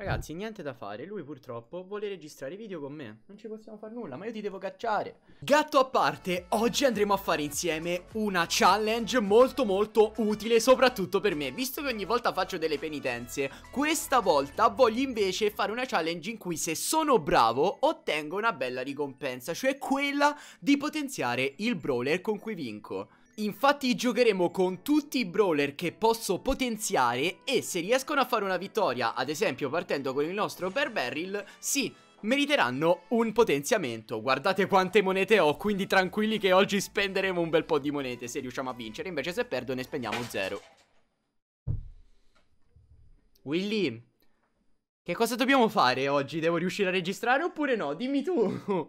Ragazzi, niente da fare, lui purtroppo vuole registrare video con me. Non ci possiamo fare nulla, ma io ti devo cacciare. Gatto a parte, oggi andremo a fare insieme una challenge molto molto utile, soprattutto per me. Visto che ogni volta faccio delle penitenze, questa volta voglio invece fare una challenge in cui se sono bravo ottengo una bella ricompensa, cioè quella di potenziare il brawler con cui vinco. Infatti giocheremo con tutti i brawler che posso potenziare e se riescono a fare una vittoria, ad esempio partendo con il nostro Bear Barrel, sì, meriteranno un potenziamento. Guardate quante monete ho, quindi tranquilli che oggi spenderemo un bel po' di monete se riusciamo a vincere, invece se perdo ne spendiamo zero. Willy, che cosa dobbiamo fare oggi? Devo riuscire a registrare oppure no? Dimmi tu!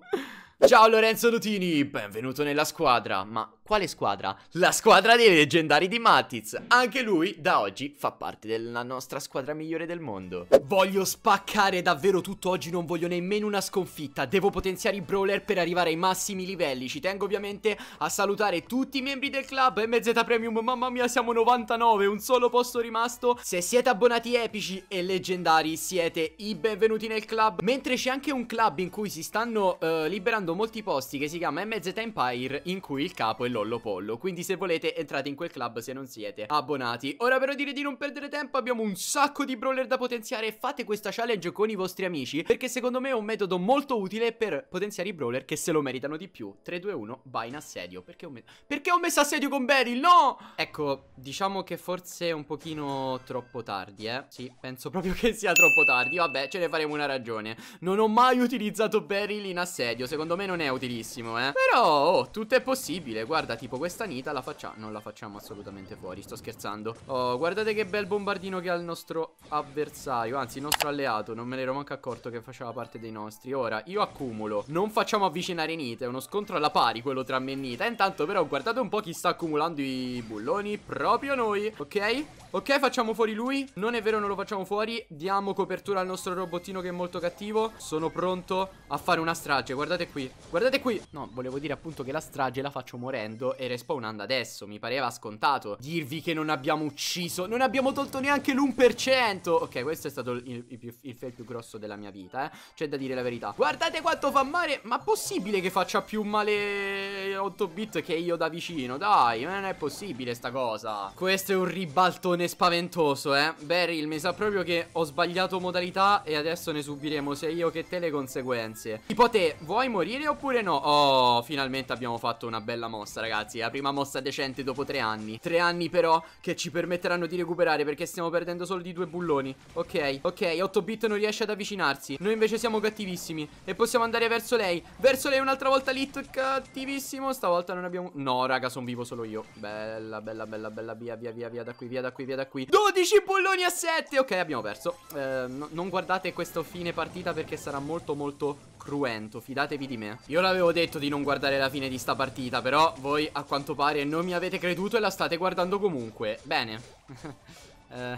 Ciao Lorenzo Lutini, benvenuto nella squadra, ma quale squadra? La squadra dei leggendari di Matiz. Anche lui, da oggi, fa parte della nostra squadra migliore del mondo. Voglio spaccare davvero tutto oggi, non voglio nemmeno una sconfitta. Devo potenziare i brawler per arrivare ai massimi livelli. Ci tengo ovviamente a salutare tutti i membri del club. MZ Premium, mamma mia, siamo 99, un solo posto rimasto. Se siete abbonati epici e leggendari, siete i benvenuti nel club. Mentre c'è anche un club in cui si stanno uh, liberando molti posti che si chiama MZ Empire, in cui il capo è lo Lollo Pollo. Quindi se volete entrate in quel club se non siete abbonati. Ora però dire di non perdere tempo abbiamo un sacco di brawler da potenziare fate questa challenge con i vostri amici perché secondo me è un metodo molto utile per potenziare i brawler che se lo meritano di più. 3, 2, 1, vai in assedio. Perché ho, perché ho messo assedio con Beryl? No! Ecco, diciamo che forse è un pochino troppo tardi, eh. Sì, penso proprio che sia troppo tardi. Vabbè, ce ne faremo una ragione. Non ho mai utilizzato Beryl in assedio. Secondo me non è utilissimo, eh. Però, oh, tutto è possibile, guarda guarda, tipo questa Nita la facciamo... Non la facciamo assolutamente fuori, sto scherzando. Oh, guardate che bel bombardino che ha il nostro avversario, anzi il nostro alleato. Non me ne ero manco accorto che faceva parte dei nostri. Ora, io accumulo. Non facciamo avvicinare Nita, è uno scontro alla pari quello tra me e Nita. Intanto però guardate un po' chi sta accumulando i bulloni. Proprio noi, ok? Ok, facciamo fuori lui. Non è vero, non lo facciamo fuori. Diamo copertura al nostro robottino che è molto cattivo. Sono pronto a fare una strage, guardate qui. Guardate qui. No, volevo dire appunto che la strage la faccio morendo uccidendo e respawnando adesso Mi pareva scontato dirvi che non abbiamo ucciso Non abbiamo tolto neanche l'1% Ok, questo è stato il, il, il fail più grosso della mia vita, eh C'è da dire la verità Guardate quanto fa male Ma possibile che faccia più male 8 bit che io da vicino? Dai, non è possibile sta cosa Questo è un ribaltone spaventoso, eh Beryl, mi sa proprio che ho sbagliato modalità E adesso ne subiremo sia io che te le conseguenze Tipo te, vuoi morire oppure no? Oh, finalmente abbiamo fatto una bella mossa mossa ragazzi, la prima mossa decente dopo tre anni Tre anni però che ci permetteranno di recuperare perché stiamo perdendo solo di due bulloni Ok, ok, 8 bit non riesce ad avvicinarsi Noi invece siamo cattivissimi e possiamo andare verso lei Verso lei un'altra volta Lit, cattivissimo Stavolta non abbiamo... No raga, sono vivo solo io Bella, bella, bella, bella, via, via, via, via da qui, via da qui, via da qui 12 bulloni a 7 Ok, abbiamo perso eh, no, Non guardate questo fine partita perché sarà molto molto cruento Fidatevi di me Io l'avevo detto di non guardare la fine di sta partita Però voi voi a quanto pare non mi avete creduto e la state guardando comunque Bene eh,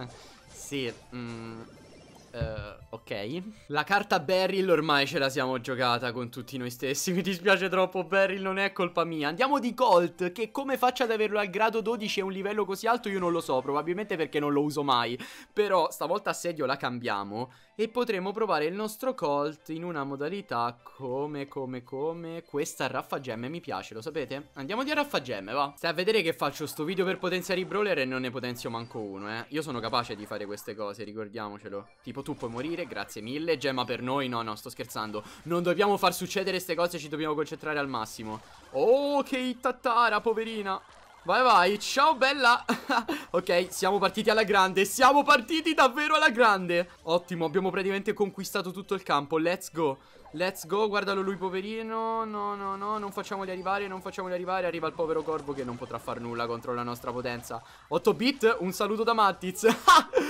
Sì mm, eh, ok La carta Beryl ormai ce la siamo giocata con tutti noi stessi Mi dispiace troppo Beryl non è colpa mia Andiamo di Colt che come faccio ad averlo al grado 12 e un livello così alto io non lo so Probabilmente perché non lo uso mai Però stavolta assedio la cambiamo e potremo provare il nostro Colt in una modalità come, come, come questa Raffa Gemme mi piace, lo sapete? Andiamo di Raffa Gemme, va Stai a vedere che faccio sto video per potenziare i brawler e non ne potenzio manco uno, eh Io sono capace di fare queste cose, ricordiamocelo Tipo tu puoi morire, grazie mille, gemma per noi, no no, sto scherzando Non dobbiamo far succedere queste cose, ci dobbiamo concentrare al massimo Oh, che tatara, poverina Vai vai, ciao bella Ok, siamo partiti alla grande Siamo partiti davvero alla grande Ottimo, abbiamo praticamente conquistato tutto il campo Let's go Let's go, guardalo lui poverino No, no, no, non facciamoli arrivare, non facciamoli arrivare Arriva il povero corvo che non potrà far nulla contro la nostra potenza 8 bit, un saluto da Mattiz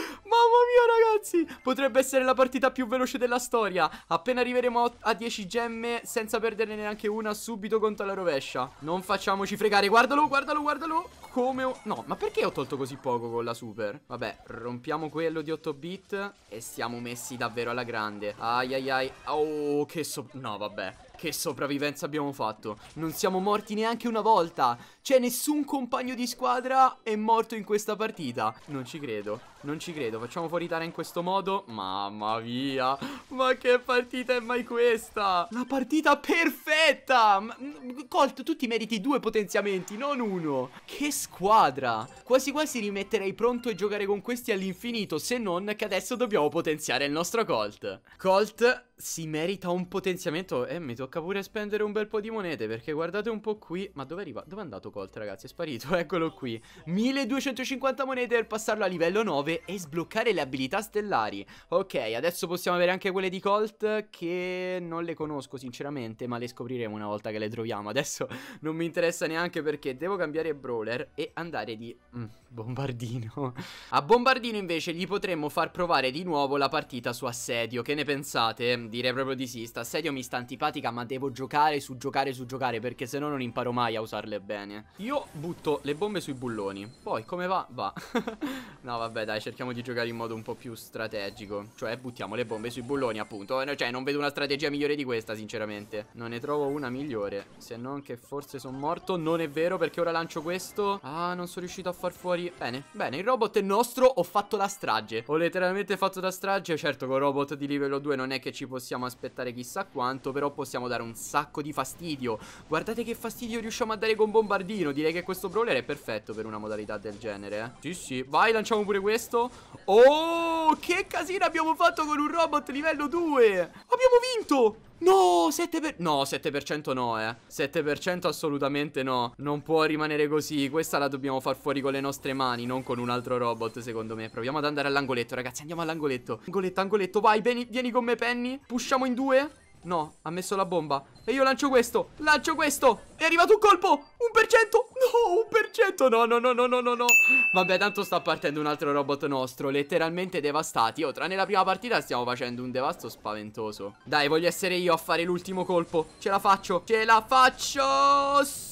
ragazzi Potrebbe essere la partita più veloce della storia Appena arriveremo a 10 gemme Senza perderne neanche una Subito contro la rovescia Non facciamoci fregare Guardalo, guardalo, guardalo Come ho... No, ma perché ho tolto così poco con la super? Vabbè, rompiamo quello di 8 bit E siamo messi davvero alla grande Ai ai ai Oh, che so... No, vabbè che sopravvivenza abbiamo fatto Non siamo morti neanche una volta Cioè nessun compagno di squadra è morto in questa partita Non ci credo, non ci credo Facciamo fuori Tara in questo modo Mamma mia Ma che partita è mai questa La partita perfetta Colt tu ti meriti due potenziamenti Non uno Che squadra Quasi quasi rimetterei pronto e giocare con questi all'infinito Se non che adesso dobbiamo potenziare il nostro Colt Colt si merita un potenziamento eh, mi tocca pure spendere un bel po' di monete perché guardate un po' qui, ma dove arriva? Dove è andato Colt ragazzi? È sparito, eccolo qui 1250 monete per passarlo a livello 9 e sbloccare le abilità stellari Ok, adesso possiamo avere anche quelle di Colt che non le conosco sinceramente ma le scopriremo una volta che le troviamo Adesso non mi interessa neanche perché devo cambiare Brawler e andare di mm, Bombardino A Bombardino invece gli potremmo far provare di nuovo la partita su assedio, che ne pensate? direi proprio di sì. Sta serio mi sta antipatica, ma devo giocare su giocare su giocare, perché se no non imparo mai a usarle bene. Io butto le bombe sui bulloni. Poi, come va? Va. no, vabbè, dai, cerchiamo di giocare in modo un po' più strategico. Cioè, buttiamo le bombe sui bulloni, appunto. Cioè, non vedo una strategia migliore di questa, sinceramente. Non ne trovo una migliore. Se non che forse sono morto. Non è vero, perché ora lancio questo. Ah, non sono riuscito a far fuori... Bene, bene, il robot è nostro. Ho fatto la strage. Ho letteralmente fatto la strage. Certo, con robot di livello 2 non è che ci possiamo possiamo aspettare chissà quanto, però possiamo dare un sacco di fastidio. Guardate che fastidio riusciamo a dare con bombardino, direi che questo brawler è perfetto per una modalità del genere. Eh. Sì, sì, vai, lanciamo pure questo. Oh, che casino abbiamo fatto con un robot livello 2! Abbiamo vinto! No, 7%. Per... No, 7% no, eh. 7% assolutamente no. Non può rimanere così. Questa la dobbiamo far fuori con le nostre mani, non con un altro robot, secondo me. Proviamo ad andare all'angoletto, ragazzi. Andiamo all'angoletto. Angoletto, angoletto, vai, vieni, vieni con me, Penny. Pusciamo in due. No, ha messo la bomba. E io lancio questo, lancio questo. È arrivato un colpo. Un per cento. No, un per cento. No, no, no, no, no, no, Vabbè, tanto sta partendo un altro robot nostro. Letteralmente devastati. Oh, tranne la prima partita stiamo facendo un devasto spaventoso. Dai, voglio essere io a fare l'ultimo colpo. Ce la faccio. Ce la faccio. Sì.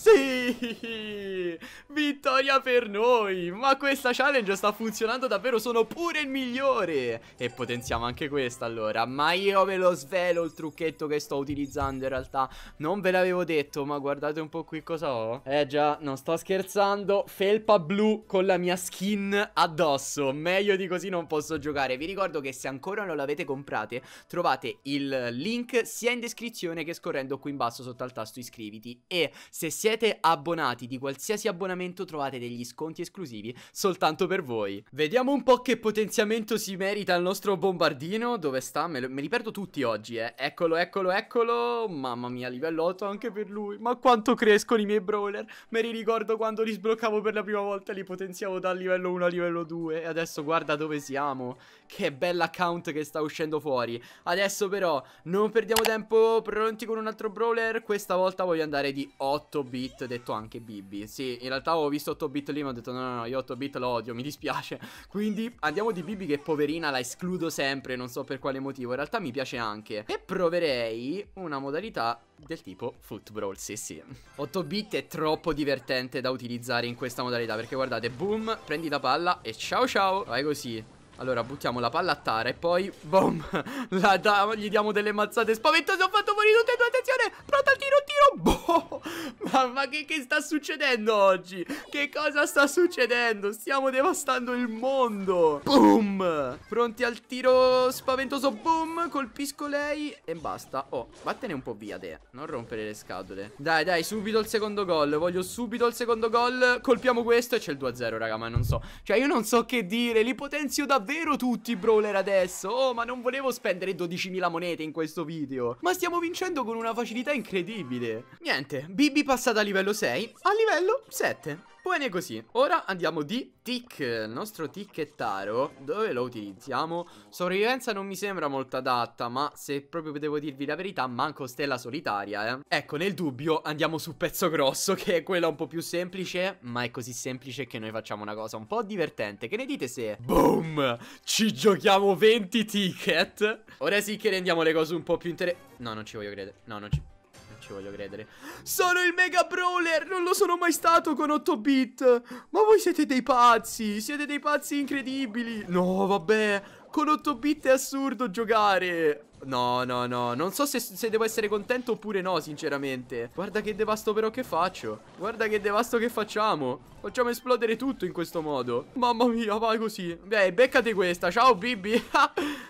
Sì! Vittoria per noi! Ma questa challenge sta funzionando davvero, sono pure il migliore! E potenziamo anche questa allora, ma io ve lo svelo il trucchetto che sto utilizzando in realtà. Non ve l'avevo detto, ma guardate un po' qui cosa ho. Eh già, non sto scherzando, felpa blu con la mia skin addosso. Meglio di così non posso giocare. Vi ricordo che se ancora non l'avete comprate, trovate il link sia in descrizione che scorrendo qui in basso sotto al tasto iscriviti. E se siete siete abbonati di qualsiasi abbonamento trovate degli sconti esclusivi soltanto per voi. Vediamo un po' che potenziamento si merita il nostro bombardino. Dove sta? Me, lo, me li perdo tutti oggi, eh. Eccolo, eccolo, eccolo. Mamma mia, livello 8 anche per lui. Ma quanto crescono i miei brawler. Me li ricordo quando li sbloccavo per la prima volta, li potenziavo dal livello 1 al livello 2. E adesso guarda dove siamo. Che bell'account che sta uscendo fuori. Adesso però, non perdiamo tempo. Pronti con un altro brawler? Questa volta voglio andare di 8 b 8-bit, detto anche BB. Sì, in realtà avevo visto 8-bit lì, ma ho detto no, no, no, io 8-bit lo odio, mi dispiace. Quindi andiamo di BB che poverina la escludo sempre, non so per quale motivo. In realtà mi piace anche. E proverei una modalità del tipo football, sì sì. 8-bit è troppo divertente da utilizzare in questa modalità, perché guardate, boom, prendi la palla e ciao ciao. Vai così. Allora, buttiamo la palla a Tara e poi, boom, la da gli diamo delle mazzate spaventose. Ho fatto morire tutte e due, attenzione, pronto al tiro, tiro, boh. Mamma, che, che sta succedendo oggi? Che cosa sta succedendo? Stiamo devastando il mondo. Boom. Pronti al tiro spaventoso, boom, colpisco lei e basta. Oh, vattene un po' via, te, non rompere le scatole. Dai, dai, subito il secondo gol, voglio subito il secondo gol. Colpiamo questo e c'è il 2-0, raga, ma non so. Cioè, io non so che dire, li potenzio davvero davvero tutti i brawler adesso Oh ma non volevo spendere 12.000 monete in questo video Ma stiamo vincendo con una facilità incredibile Niente, Bibi passata a livello 6 A livello 7 Bene così, ora andiamo di Tick, il nostro ticchettaro, dove lo utilizziamo? Sopravvivenza non mi sembra molto adatta, ma se proprio devo dirvi la verità, manco stella solitaria, eh. Ecco, nel dubbio andiamo su pezzo grosso, che è quella un po' più semplice, ma è così semplice che noi facciamo una cosa un po' divertente. Che ne dite se... Boom! Ci giochiamo 20 ticket! Ora sì che rendiamo le cose un po' più interessanti. No, non ci voglio credere. No, non ci ci voglio credere Sono il Mega Brawler Non lo sono mai stato con 8 bit Ma voi siete dei pazzi Siete dei pazzi incredibili No vabbè Con 8 bit è assurdo giocare No, no, no, non so se, se, devo essere contento oppure no, sinceramente Guarda che devasto però che faccio Guarda che devasto che facciamo Facciamo esplodere tutto in questo modo Mamma mia, vai così Beh, beccati questa, ciao Bibi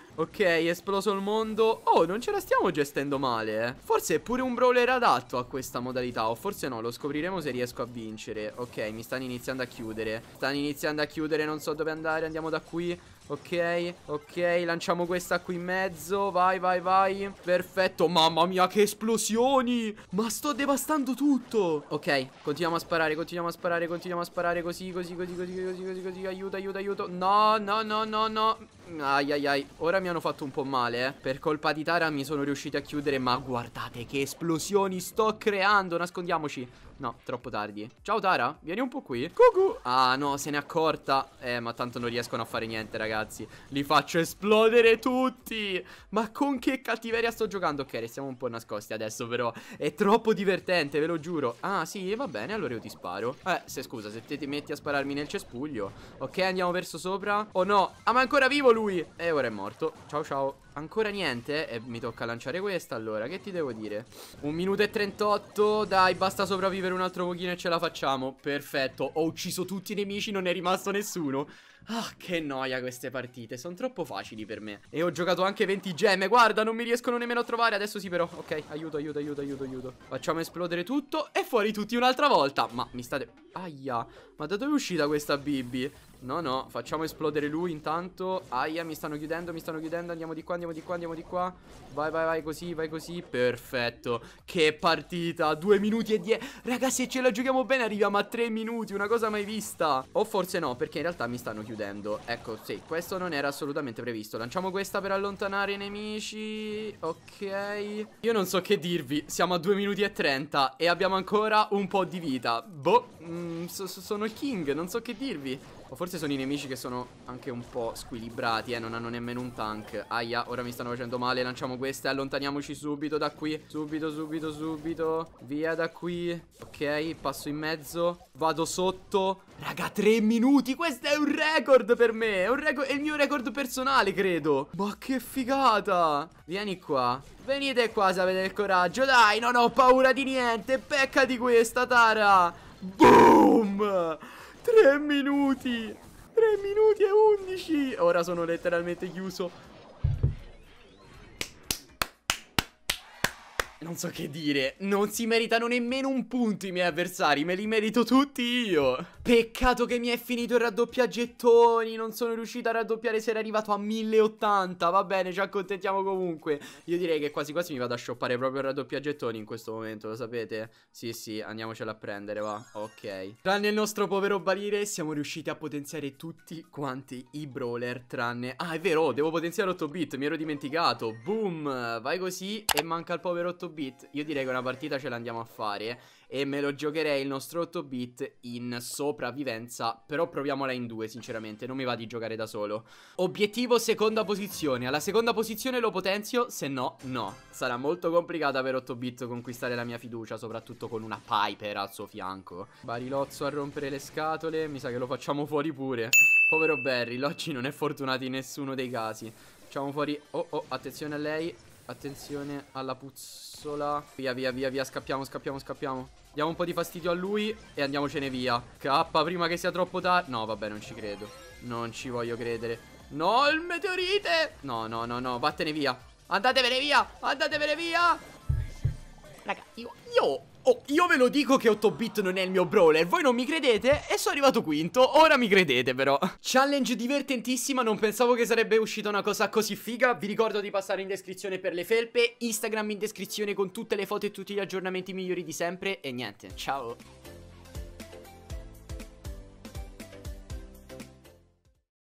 Ok, è esploso il mondo. Oh, non ce la stiamo gestendo male, eh. Forse è pure un brawler adatto a questa modalità, o forse no, lo scopriremo se riesco a vincere. Ok, mi stanno iniziando a chiudere. Stanno iniziando a chiudere, non so dove andare, andiamo da qui. Ok, ok, lanciamo questa qui in mezzo Vai, vai, vai Perfetto, mamma mia che esplosioni Ma sto devastando tutto Ok, continuiamo a sparare, continuiamo a sparare Continuiamo a sparare così, così, così, così, così, così, così. Aiuto, aiuto, aiuto No, no, no, no, no ai ai ai, ora mi hanno fatto un po' male, eh. Per colpa di Tara mi sono riuscito a chiudere, ma guardate che esplosioni sto creando, nascondiamoci. No, troppo tardi. Ciao Tara, vieni un po' qui. Cucù. Ah no, se n'è accorta. Eh, ma tanto non riescono a fare niente, ragazzi. Li faccio esplodere tutti. Ma con che cattiveria sto giocando? Ok, restiamo un po' nascosti adesso, però. È troppo divertente, ve lo giuro. Ah, sì, va bene, allora io ti sparo. Eh, se scusa, se te ti metti a spararmi nel cespuglio. Ok, andiamo verso sopra. Oh no. Ah, ma è ancora vivo lui. E eh, ora è morto. Ciao, ciao. Ancora niente E eh, mi tocca lanciare questa Allora che ti devo dire Un minuto e 38 Dai basta sopravvivere un altro pochino e ce la facciamo Perfetto Ho ucciso tutti i nemici Non è rimasto nessuno Ah che noia queste partite Sono troppo facili per me E ho giocato anche 20 gemme Guarda non mi riescono nemmeno a trovare Adesso sì però Ok aiuto aiuto aiuto aiuto aiuto Facciamo esplodere tutto E fuori tutti un'altra volta Ma mi state Aia Ma da dove è uscita questa Bibi? No, no, facciamo esplodere lui intanto Aia, mi stanno chiudendo, mi stanno chiudendo Andiamo di qua, andiamo di qua, andiamo di qua Vai, vai, vai, così, vai così Perfetto Che partita Due minuti e dieci Ragazzi, se ce la giochiamo bene arriviamo a tre minuti Una cosa mai vista O forse no, perché in realtà mi stanno chiudendo Ecco, sì, questo non era assolutamente previsto Lanciamo questa per allontanare i nemici Ok Io non so che dirvi Siamo a due minuti e trenta E abbiamo ancora un po' di vita Boh, mm, so, so, sono il king, non so che dirvi o forse sono i nemici che sono anche un po' squilibrati, eh, non hanno nemmeno un tank. Aia, ora mi stanno facendo male, lanciamo queste, allontaniamoci subito da qui. Subito, subito, subito. Via da qui. Ok, passo in mezzo. Vado sotto. Raga, tre minuti, questo è un record per me. È, record, è il mio record personale, credo. Ma che figata. Vieni qua. Venite qua se avete il coraggio, dai, non ho paura di niente. Pecca di questa, Tara. Boom! 3 minuti! 3 minuti e undici! Ora sono letteralmente chiuso non so che dire. Non si meritano nemmeno un punto i miei avversari, me li merito tutti io. Peccato che mi è finito il raddoppiaggettoni, non sono riuscito a raddoppiare se era arrivato a 1080. Va bene, ci accontentiamo comunque. Io direi che quasi quasi mi vado a shoppare proprio il raddoppiaggettoni in questo momento, lo sapete? Sì, sì, andiamocelo a prendere, va. Ok. Tranne il nostro povero barile siamo riusciti a potenziare tutti quanti i brawler, tranne... Ah, è vero, oh, devo potenziare 8 bit, mi ero dimenticato. Boom, vai così e manca il povero 8 bit bit, io direi che una partita ce l'andiamo a fare e me lo giocherei il nostro 8 bit in sopravvivenza, però proviamola in due sinceramente, non mi va di giocare da solo. Obiettivo seconda posizione, alla seconda posizione lo potenzio, se no no. Sarà molto complicata per 8 bit conquistare la mia fiducia, soprattutto con una Piper al suo fianco. Barilozzo a rompere le scatole, mi sa che lo facciamo fuori pure. Povero Barry, l'oggi non è fortunato in nessuno dei casi. Facciamo fuori... Oh, oh, attenzione a lei. Attenzione alla puzzola. Via, via, via, via. Scappiamo, scappiamo, scappiamo. Diamo un po' di fastidio a lui e andiamocene via. K prima che sia troppo tardi. No, vabbè, non ci credo. Non ci voglio credere. No, il meteorite! No, no, no, no, vattene via. Andatevene via, andatevene via! Raga, io, io Oh, io ve lo dico che 8-bit non è il mio brawler, voi non mi credete? E sono arrivato quinto, ora mi credete però Challenge divertentissima, non pensavo che sarebbe uscita una cosa così figa Vi ricordo di passare in descrizione per le felpe Instagram in descrizione con tutte le foto e tutti gli aggiornamenti migliori di sempre E niente, ciao